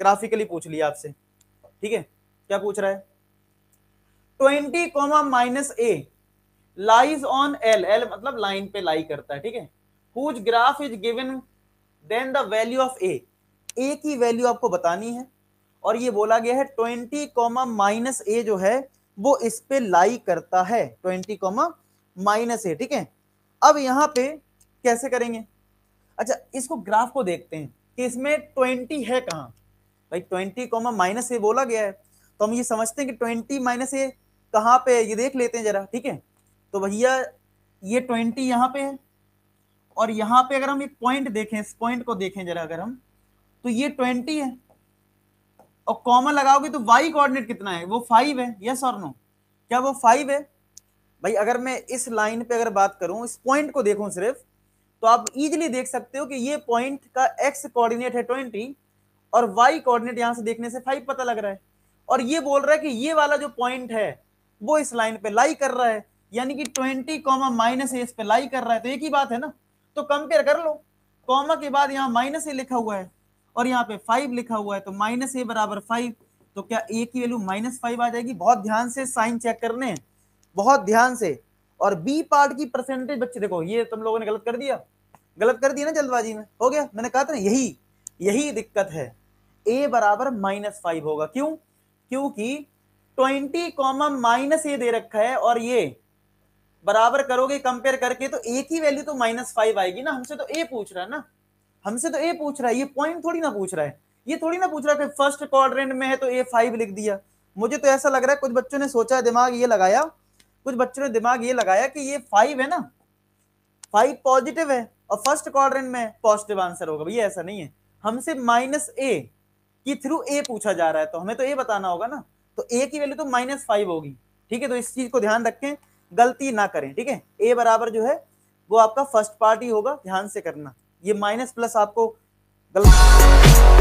graphically पूछ लिया आपसे ठीक है क्या पूछ रहा है twenty comma minus A lies on L L मतलब लाइन पे लाई करता है ठीक है whose graph is given then the value of A A की वैल्यू आपको बतानी है और ये बोला गया है ट्वेंटी कॉमा माइनस ए जो है वो इस पे लाई करता है ट्वेंटी कॉमा माइनस ए ठीक है अब यहां पे कैसे करेंगे अच्छा इसको ग्राफ को देखते हैं कि इसमें ट्वेंटी है कहां भाई ट्वेंटी कॉमा माइनस ए बोला गया है तो हम ये समझते हैं कि ट्वेंटी माइनस ए कहाँ पे है ये देख लेते हैं जरा ठीक है तो भैया ये ट्वेंटी यहाँ पे है और यहाँ पे अगर हम एक पॉइंट देखें इस पॉइंट को देखें जरा अगर हम तो ये ट्वेंटी है और कॉमन लगाओगे तो वाई कोऑर्डिनेट कितना है वो फाइव है यस और नो क्या वो फाइव है भाई अगर मैं इस लाइन पे अगर बात करूं इस पॉइंट को देखूं सिर्फ तो आप इजीली देख सकते हो कि ये पॉइंट का एक्स कोऑर्डिनेट है ट्वेंटी और वाई कोऑर्डिनेट यहां से देखने से फाइव पता लग रहा है और ये बोल रहा है कि ये वाला जो पॉइंट है वो इस लाइन पे लाई कर रहा है यानी कि ट्वेंटी कॉमा माइनस ए इस पे लाई कर रहा है तो एक ही बात है ना तो कंपेयर कर लो कॉमा के बाद यहाँ माइनस ए लिखा हुआ है और यहाँ पे फाइव लिखा हुआ है तो माइनस ए बराबर फाइव तो क्या ए की वैल्यू माइनस फाइव आ जाएगी बहुत ध्यान से साइन चेक करने बहुत ध्यान से और बी पार्ट की परसेंटेज बच्चे देखो ये तुम लोगों ने गलत कर दिया गलत कर दिया ना जल्दबाजी में हो गया मैंने कहा था ना यही यही दिक्कत है ए बराबर माइनस फाइव होगा क्यों क्योंकि ट्वेंटी कॉमन माइनस ए दे रखा है और ये बराबर करोगे कंपेयर करके तो ए की वैल्यू तो माइनस फाइव आएगी ना हमसे तो ए पूछ रहा है ना हमसे तो ए पूछ रहा है ये पॉइंट थोड़ी ना पूछ रहा है ये थोड़ी ना पूछ रहा है फर्स्ट क्वाड्रेंट में है तो ए फाइव लिख दिया मुझे तो ऐसा लग रहा है कुछ बच्चों ने सोचा दिमाग ये लगाया कुछ बच्चों ने दिमाग ये लगाया कि ये फाइव है ना फाइव पॉजिटिव है और फर्स्ट क्वाड्रेंट में पॉजिटिव आंसर होगा भैया ऐसा नहीं है हमसे माइनस ए कि थ्रू ए पूछा जा रहा है तो हमें तो ए बताना होगा ना तो ए की वैल्यू तो माइनस फाइव होगी ठीक है तो इस चीज को ध्यान रखें गलती ना करें ठीक है ए बराबर जो है वो आपका फर्स्ट पार्ट ही होगा ध्यान से करना ये माइनस प्लस आपको गलत